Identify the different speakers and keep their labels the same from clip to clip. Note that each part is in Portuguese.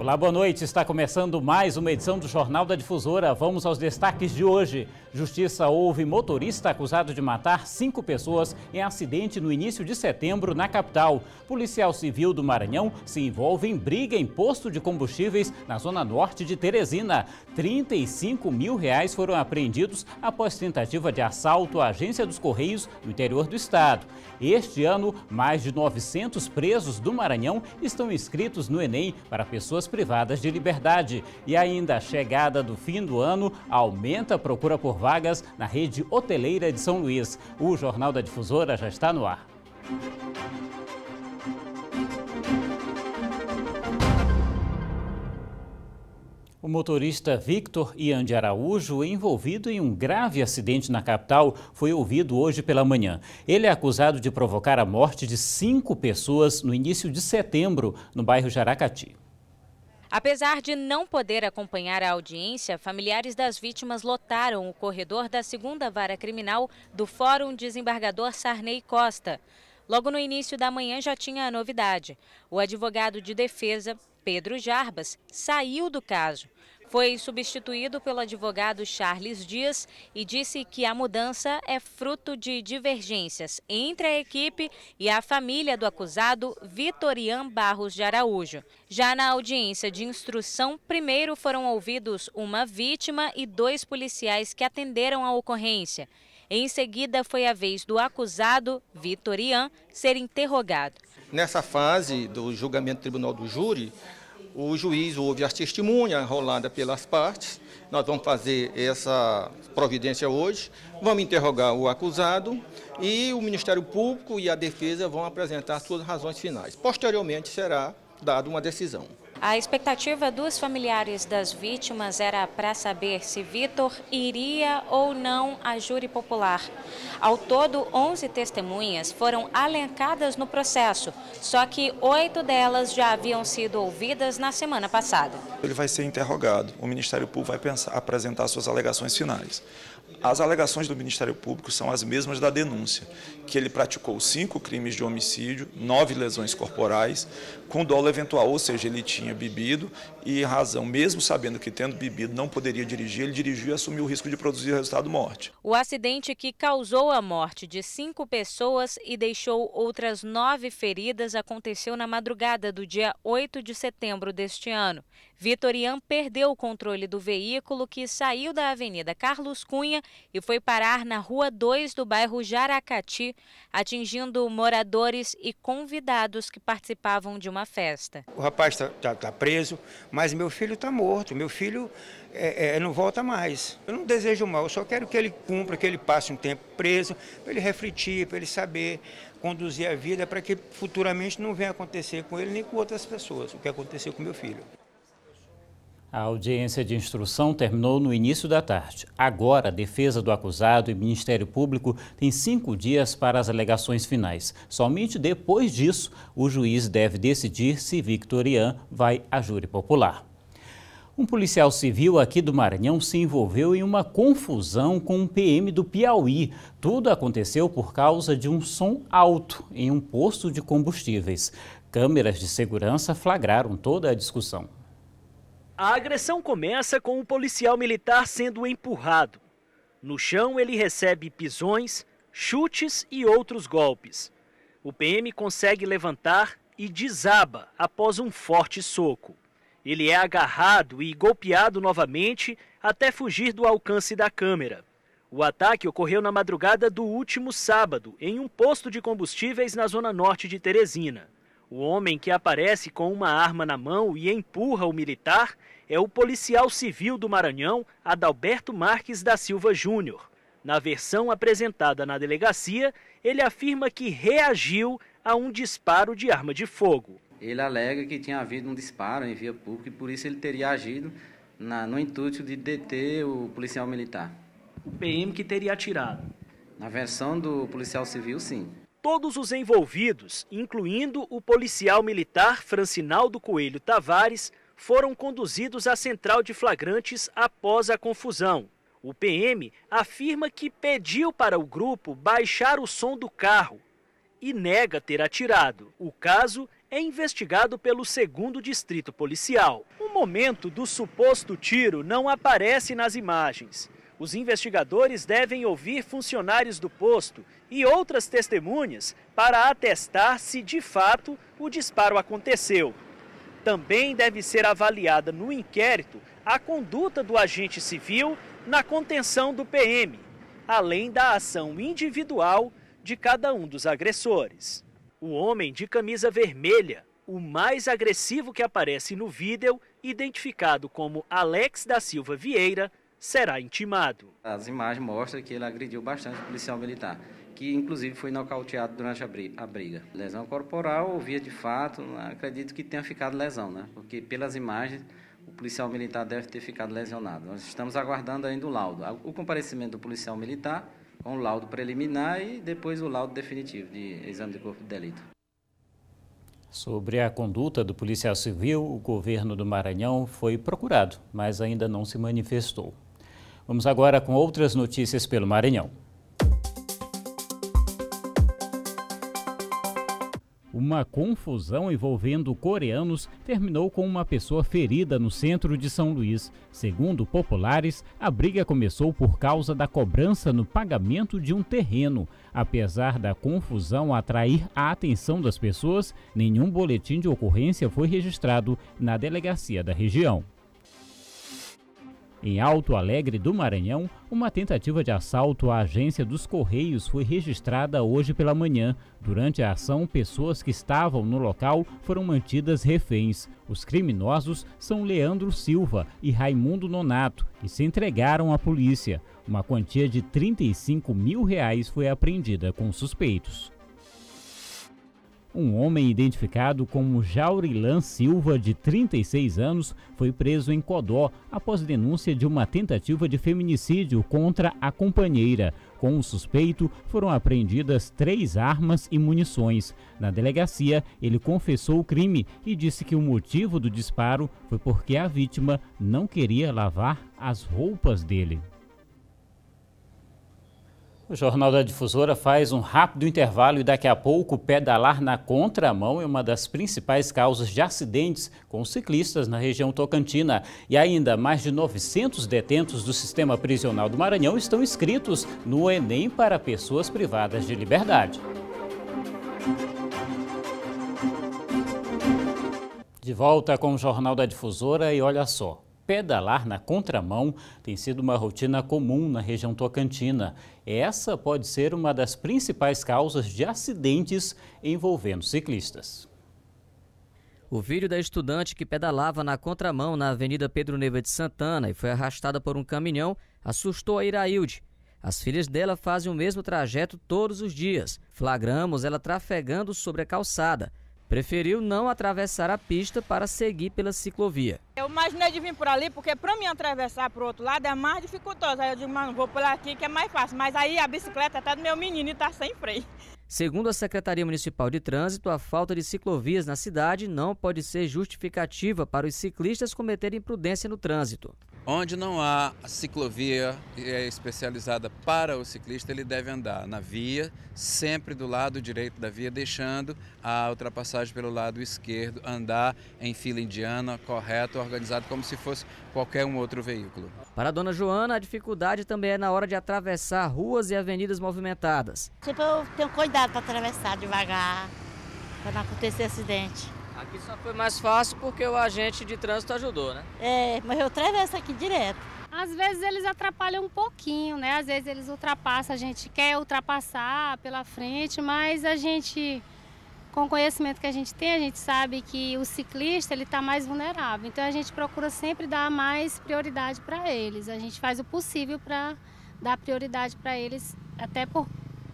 Speaker 1: Olá, boa noite. Está começando mais uma edição do Jornal da Difusora. Vamos aos destaques de hoje. Justiça houve motorista acusado de matar cinco pessoas em acidente no início de setembro na capital. Policial civil do Maranhão se envolve em briga em posto de combustíveis na zona norte de Teresina. 35 mil reais foram apreendidos após tentativa de assalto à agência dos Correios no interior do estado. Este ano, mais de 900 presos do Maranhão estão inscritos no Enem para pessoas privadas de liberdade. E ainda a chegada do fim do ano aumenta a procura por vagas na rede hoteleira de São Luís. O Jornal da Difusora já está no ar. O motorista Victor Ian de Araújo, envolvido em um grave acidente na capital, foi ouvido hoje pela manhã. Ele é acusado de provocar a morte de cinco pessoas no início de setembro, no bairro Jaracati.
Speaker 2: Apesar de não poder acompanhar a audiência, familiares das vítimas lotaram o corredor da segunda vara criminal do Fórum Desembargador Sarney Costa. Logo no início da manhã já tinha a novidade. O advogado de defesa, Pedro Jarbas, saiu do caso foi substituído pelo advogado Charles Dias e disse que a mudança é fruto de divergências entre a equipe e a família do acusado Vitorian Barros de Araújo. Já na audiência de instrução, primeiro foram ouvidos uma vítima e dois policiais que atenderam a ocorrência. Em seguida, foi a vez do acusado, Vitorian, ser interrogado.
Speaker 3: Nessa fase do julgamento do tribunal do júri, o juiz ouve as testemunhas rolada pelas partes. Nós vamos fazer essa providência hoje. Vamos interrogar o acusado e o Ministério Público e a defesa vão apresentar suas razões finais. Posteriormente será dada uma decisão.
Speaker 2: A expectativa dos familiares das vítimas era para saber se Vitor iria ou não à júri popular. Ao todo, 11 testemunhas foram alencadas no processo, só que oito delas já haviam sido ouvidas na semana passada.
Speaker 4: Ele vai ser interrogado. O Ministério Público vai pensar, apresentar suas alegações finais. As alegações do Ministério Público são as mesmas da denúncia, que ele praticou cinco crimes de homicídio, nove lesões corporais, com dolo eventual, ou seja, ele tinha tinha bebido e razão, mesmo sabendo que tendo bebido não poderia dirigir, ele dirigiu e assumiu o risco de produzir o resultado morte.
Speaker 2: O acidente que causou a morte de cinco pessoas e deixou outras nove feridas aconteceu na madrugada do dia 8 de setembro deste ano. Vitorian perdeu o controle do veículo que saiu da Avenida Carlos Cunha e foi parar na Rua 2 do bairro Jaracati, atingindo moradores e convidados que participavam de uma festa.
Speaker 1: O rapaz está tá, tá preso, mas meu filho está morto. Meu filho é, é, não volta mais. Eu não desejo mal, eu só quero que ele cumpra, que ele passe um tempo preso, para ele refletir, para ele saber conduzir a vida, para que futuramente não venha acontecer com ele nem com outras pessoas o que aconteceu com meu filho. A audiência de instrução terminou no início da tarde. Agora, a defesa do acusado e Ministério Público têm cinco dias para as alegações finais. Somente depois disso, o juiz deve decidir se Victorian vai à júri popular. Um policial civil aqui do Maranhão se envolveu em uma confusão com um PM do Piauí. Tudo aconteceu por causa de um som alto em um posto de combustíveis. Câmeras de segurança flagraram toda a discussão.
Speaker 5: A agressão começa com o um policial militar sendo empurrado. No chão, ele recebe pisões, chutes e outros golpes. O PM consegue levantar e desaba após um forte soco. Ele é agarrado e golpeado novamente até fugir do alcance da câmera. O ataque ocorreu na madrugada do último sábado, em um posto de combustíveis na zona norte de Teresina. O homem que aparece com uma arma na mão e empurra o militar é o policial civil do Maranhão, Adalberto Marques da Silva Júnior. Na versão apresentada na delegacia, ele afirma que reagiu a um disparo de arma de fogo. Ele alega que tinha havido um disparo em
Speaker 3: via pública e por isso ele teria agido na, no intuito de deter o policial militar.
Speaker 5: O PM que teria atirado. Na versão do policial civil, sim. Todos os envolvidos, incluindo o policial militar Francinaldo Coelho Tavares, foram conduzidos à central de flagrantes após a confusão. O PM afirma que pediu para o grupo baixar o som do carro e nega ter atirado. O caso é investigado pelo segundo distrito policial. O momento do suposto tiro não aparece nas imagens. Os investigadores devem ouvir funcionários do posto e outras testemunhas para atestar se de fato o disparo aconteceu. Também deve ser avaliada no inquérito a conduta do agente civil na contenção do PM, além da ação individual de cada um dos agressores. O homem de camisa vermelha, o mais agressivo que aparece no vídeo, identificado como Alex da Silva Vieira, será intimado. As imagens mostram que ele agrediu bastante o policial militar que inclusive foi nocauteado durante a
Speaker 3: briga. Lesão corporal, via de fato, acredito que tenha ficado lesão, né? Porque pelas imagens o policial militar deve ter ficado lesionado. Nós estamos aguardando ainda o laudo. O comparecimento do policial militar com o laudo preliminar e depois o laudo definitivo de exame de corpo de delito.
Speaker 1: Sobre a conduta do policial civil, o governo do Maranhão foi procurado, mas ainda não se manifestou. Vamos agora com outras notícias pelo Maranhão. Uma confusão envolvendo coreanos terminou com uma pessoa ferida no centro de São Luís. Segundo populares, a briga começou por causa da cobrança no pagamento de um terreno. Apesar da confusão atrair a atenção das pessoas, nenhum boletim de ocorrência foi registrado na delegacia da região. Em Alto Alegre do Maranhão, uma tentativa de assalto à agência dos Correios foi registrada hoje pela manhã. Durante a ação, pessoas que estavam no local foram mantidas reféns. Os criminosos são Leandro Silva e Raimundo Nonato e se entregaram à polícia. Uma quantia de 35 mil reais foi apreendida com suspeitos. Um homem identificado como Jaurilan Silva, de 36 anos, foi preso em Codó após denúncia de uma tentativa de feminicídio contra a companheira. Com o suspeito, foram apreendidas três armas e munições. Na delegacia, ele confessou o crime e disse que o motivo do disparo foi porque a vítima não queria lavar as roupas dele. O Jornal da Difusora faz um rápido intervalo e daqui a pouco pedalar na contramão é uma das principais causas de acidentes com ciclistas na região tocantina. E ainda mais de 900 detentos do sistema prisional do Maranhão estão inscritos no Enem para pessoas privadas de liberdade. De volta com o Jornal da Difusora e olha só, pedalar na contramão tem sido uma rotina comum na região tocantina. Essa pode ser uma das principais causas de acidentes envolvendo ciclistas. O vídeo da estudante que pedalava
Speaker 6: na contramão na Avenida Pedro Neva de Santana e foi arrastada por um caminhão assustou a Iraílde. As filhas dela fazem o mesmo trajeto todos os dias. Flagramos ela trafegando sobre a calçada preferiu não atravessar a pista para seguir pela ciclovia.
Speaker 7: Eu imaginei é de vir por ali, porque para mim atravessar para o outro lado é mais dificultoso. Aí eu digo, mas não vou por aqui que é mais fácil. Mas aí a bicicleta está é do meu menino e está sem freio.
Speaker 6: Segundo a Secretaria Municipal de Trânsito, a falta de ciclovias na cidade não pode ser justificativa para os ciclistas cometerem imprudência no trânsito.
Speaker 8: Onde não há ciclovia é especializada para o ciclista, ele deve andar na via, sempre do lado direito da via, deixando a ultrapassagem pelo lado esquerdo, andar em fila indiana, correto, organizado, como se fosse qualquer um outro veículo.
Speaker 6: Para a dona Joana, a dificuldade também é na hora de atravessar ruas e avenidas movimentadas. Sempre tipo, eu tenho cuidado cuidado para atravessar devagar, para não acontecer acidente. Aqui só foi mais fácil porque o agente de trânsito ajudou, né? É, mas eu atravesso aqui direto.
Speaker 2: Às vezes eles atrapalham um pouquinho, né? Às vezes eles ultrapassam, a gente quer ultrapassar pela frente, mas a gente, com o conhecimento que a gente tem, a gente sabe que o ciclista ele está mais vulnerável. Então a gente procura sempre dar mais prioridade para eles. A gente faz o possível para dar prioridade para eles, até por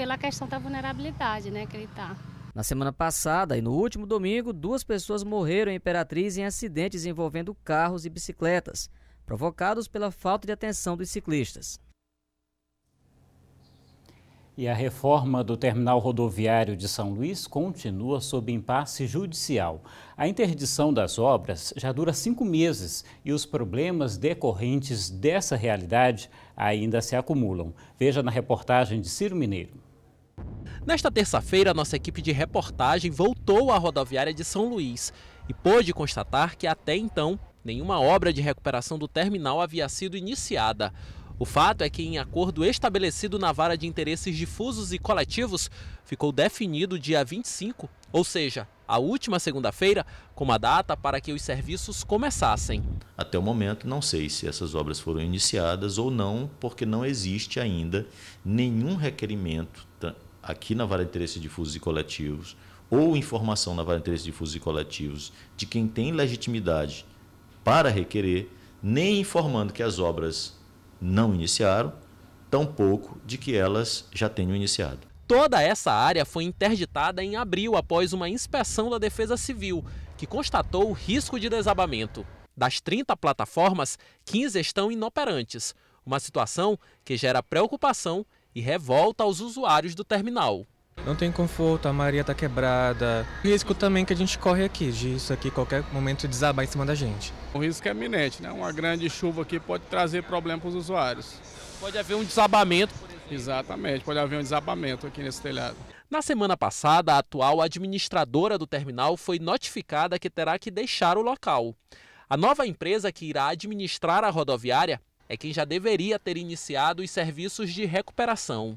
Speaker 2: pela questão da vulnerabilidade, né, que ele está.
Speaker 6: Na semana passada e no último domingo, duas pessoas morreram em Imperatriz em acidentes envolvendo carros e bicicletas, provocados pela falta de atenção dos ciclistas.
Speaker 1: E a reforma do terminal rodoviário de São Luís continua sob impasse judicial. A interdição das obras já dura cinco meses e os problemas decorrentes dessa realidade ainda se acumulam. Veja na reportagem de Ciro Mineiro. Nesta terça-feira, nossa equipe
Speaker 8: de reportagem voltou à rodoviária de São Luís e pôde constatar que até então nenhuma obra de recuperação do terminal havia sido iniciada. O fato é que, em acordo estabelecido na vara de interesses difusos e coletivos, ficou definido dia 25, ou seja, a última segunda-feira, como a data para que os serviços
Speaker 3: começassem. Até o momento, não sei se essas obras foram iniciadas ou não, porque não existe ainda nenhum requerimento aqui na Vara de Interesses Difusos e Coletivos, ou informação na Vara de Interesses Difusos e Coletivos de quem tem legitimidade para requerer, nem informando que as obras não iniciaram, tampouco de que elas já tenham iniciado.
Speaker 8: Toda essa área foi interditada em abril após uma inspeção da Defesa Civil, que constatou o risco de desabamento. Das 30 plataformas, 15 estão inoperantes, uma situação que gera preocupação e revolta aos usuários do terminal. Não tem conforto, a Maria está quebrada. O risco também que a gente corre aqui, de isso aqui qualquer momento desabar em cima da gente. O risco é iminente, né? Uma grande chuva aqui pode trazer problema para os usuários. Pode haver um desabamento, Exatamente, pode haver um desabamento aqui nesse telhado. Na semana passada, a atual administradora do terminal foi notificada que terá que deixar o local. A nova empresa que irá administrar a rodoviária é quem já deveria ter iniciado os serviços de recuperação.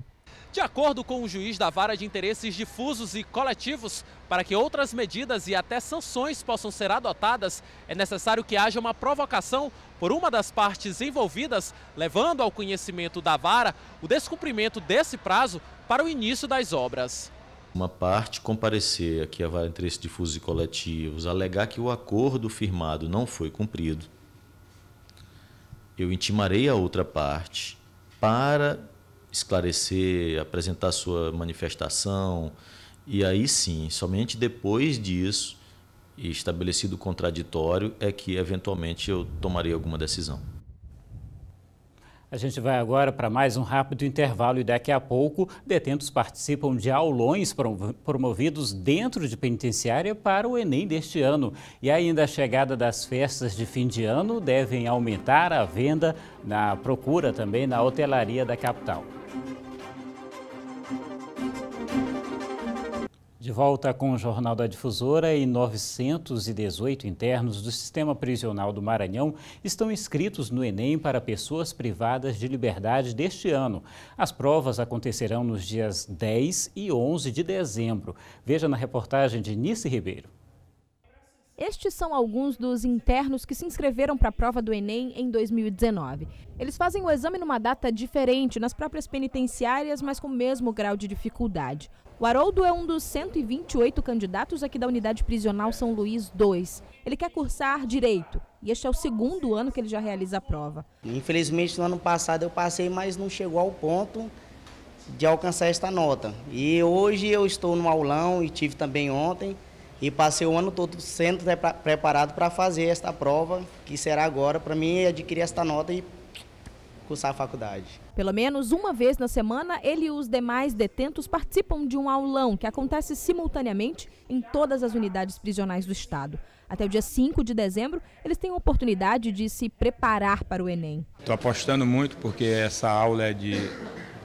Speaker 8: De acordo com o juiz da Vara de Interesses Difusos e Coletivos, para que outras medidas e até sanções possam ser adotadas, é necessário que haja uma provocação por uma das partes envolvidas, levando ao conhecimento da Vara o descumprimento desse prazo para o início das obras.
Speaker 3: Uma parte comparecer aqui à Vara de Interesses Difusos e Coletivos, alegar que o acordo firmado não foi cumprido eu intimarei a outra parte para esclarecer, apresentar sua manifestação, e aí sim, somente depois disso, estabelecido o contraditório, é que eventualmente eu tomarei alguma decisão.
Speaker 1: A gente vai agora para mais um rápido intervalo e daqui a pouco detentos participam de aulões promovidos dentro de penitenciária para o Enem deste ano. E ainda a chegada das festas de fim de ano devem aumentar a venda na procura também na hotelaria da capital. De volta com o Jornal da Difusora, e 918 internos do Sistema Prisional do Maranhão estão inscritos no Enem para pessoas privadas de liberdade deste ano. As provas acontecerão nos dias 10 e 11 de dezembro. Veja na reportagem de Nice Ribeiro.
Speaker 7: Estes são alguns dos internos que se inscreveram para a prova do Enem em 2019. Eles fazem o exame numa data diferente, nas próprias penitenciárias, mas com o mesmo grau de dificuldade. O Haroldo é um dos 128 candidatos aqui da unidade prisional São Luís II. Ele quer cursar direito e este é o segundo ano que ele já realiza a prova.
Speaker 6: Infelizmente, no ano passado eu passei, mas não chegou ao ponto de alcançar esta nota. E hoje eu estou no aulão e tive também ontem e passei o ano todo sendo preparado para fazer esta prova, que será agora para mim é adquirir esta nota e cursar a faculdade.
Speaker 7: Pelo menos uma vez na semana, ele e os demais detentos participam de um aulão que acontece simultaneamente em todas as unidades prisionais do Estado. Até o dia 5 de dezembro, eles têm a oportunidade de se preparar para o Enem.
Speaker 1: Estou apostando muito porque essa aula é, de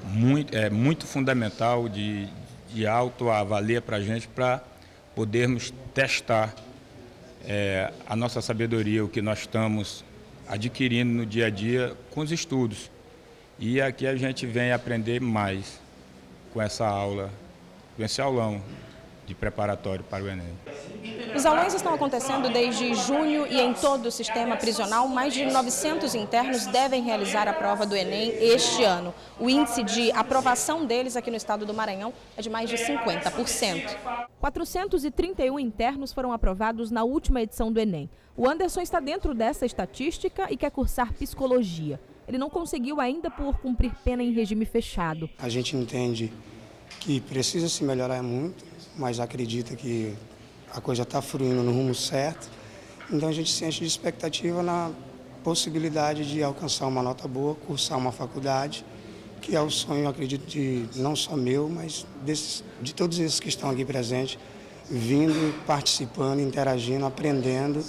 Speaker 1: muito, é muito fundamental, de, de autoavalia para a gente, para podermos testar é, a nossa sabedoria, o que nós estamos adquirindo no dia a dia com os estudos. E aqui a gente vem aprender mais com essa aula, com esse aulão de preparatório para o Enem.
Speaker 7: Os aulões estão acontecendo desde junho e em todo o sistema prisional, mais de 900 internos devem realizar a prova do Enem este ano. O índice de aprovação deles aqui no estado do Maranhão é de mais de 50%. 431 internos foram aprovados na última edição do Enem. O Anderson está dentro dessa estatística e quer cursar psicologia. Ele não conseguiu ainda por cumprir pena em regime fechado.
Speaker 6: A gente entende que precisa se melhorar muito mas acredita que a coisa está fluindo no rumo certo. Então a gente se enche de expectativa na possibilidade de alcançar uma nota boa, cursar uma faculdade, que é o sonho, acredito, de não só meu, mas desses, de todos esses que estão aqui presentes, vindo, participando, interagindo, aprendendo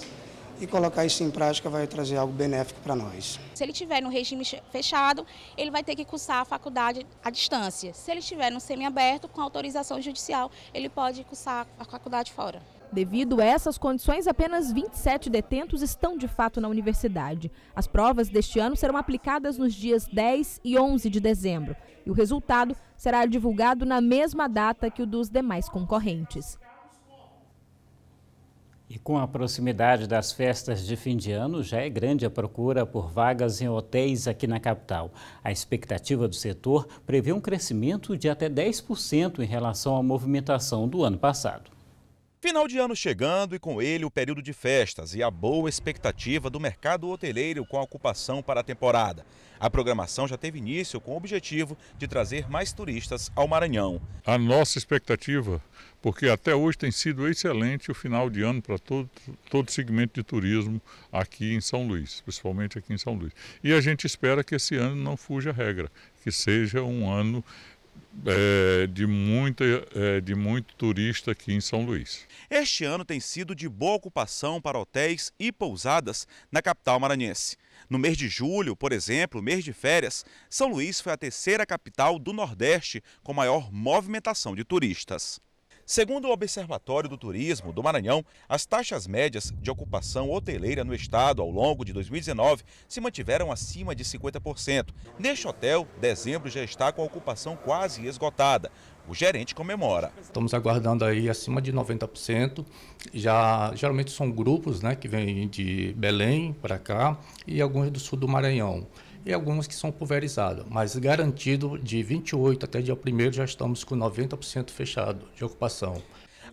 Speaker 6: e colocar isso em prática vai trazer algo benéfico para nós.
Speaker 7: Se ele estiver no regime fechado, ele vai ter que cursar a faculdade à distância. Se ele estiver no semiaberto, com autorização judicial, ele pode cursar a faculdade fora. Devido a essas condições, apenas 27 detentos estão de fato na universidade. As provas deste ano serão aplicadas nos dias 10 e 11 de dezembro e o resultado será divulgado na mesma data que o dos demais concorrentes.
Speaker 1: E com a proximidade das festas de fim de ano, já é grande a procura por vagas em hotéis aqui na capital. A expectativa do setor prevê um crescimento de até 10% em relação à movimentação do ano passado.
Speaker 4: Final de ano chegando e com ele o período de festas e a boa expectativa do mercado hoteleiro com a ocupação para a temporada. A programação já teve início com o objetivo de trazer mais turistas ao
Speaker 1: Maranhão. A nossa expectativa, porque até hoje tem sido excelente o final de ano para todo, todo segmento de turismo aqui em São Luís, principalmente aqui em São Luís. E a gente espera que esse ano não fuja a regra, que seja um ano é, de, muita, é, de muito turista aqui em São Luís.
Speaker 4: Este ano tem sido de boa ocupação para hotéis e pousadas na capital maranhense. No mês de julho, por exemplo, mês de férias, São Luís foi a terceira capital do Nordeste com maior movimentação de turistas. Segundo o Observatório do Turismo do Maranhão, as taxas médias de ocupação hoteleira no estado ao longo de 2019 se mantiveram acima de 50%. Neste hotel, dezembro já está com a ocupação quase esgotada. O gerente
Speaker 8: comemora. Estamos aguardando aí acima de 90%. Já geralmente são grupos, né, que vêm de Belém para cá e alguns do sul do Maranhão e alguns que são pulverizados. Mas garantido de 28 até dia 1 já estamos com 90% fechado de ocupação.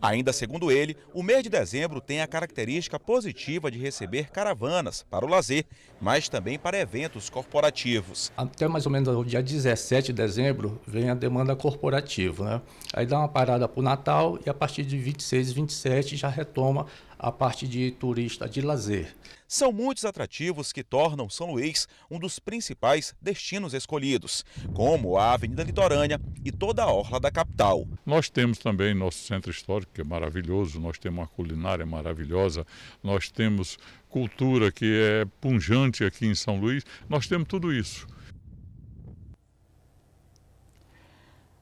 Speaker 4: Ainda segundo ele, o mês de dezembro tem a característica positiva de receber caravanas para o lazer, mas também para eventos corporativos.
Speaker 8: Até mais ou menos o dia 17 de dezembro vem a demanda corporativa. Né? Aí dá uma parada para o Natal e a partir de 26, e 27 já retoma a parte de turista de lazer. São
Speaker 4: muitos atrativos que tornam São Luís um dos principais destinos escolhidos, como a Avenida Litorânea e toda a orla da capital.
Speaker 1: Nós temos também nosso centro histórico, que é maravilhoso, nós temos uma culinária maravilhosa, nós temos cultura que é punjante aqui em São Luís, nós temos tudo isso.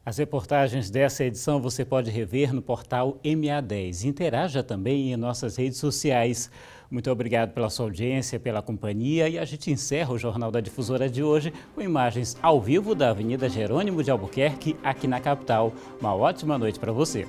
Speaker 1: As reportagens dessa edição você pode rever no portal MA10. Interaja também em nossas redes sociais. Muito obrigado pela sua audiência, pela companhia e a gente encerra o Jornal da Difusora de hoje com imagens ao vivo da Avenida Jerônimo de Albuquerque, aqui na capital. Uma ótima noite para você.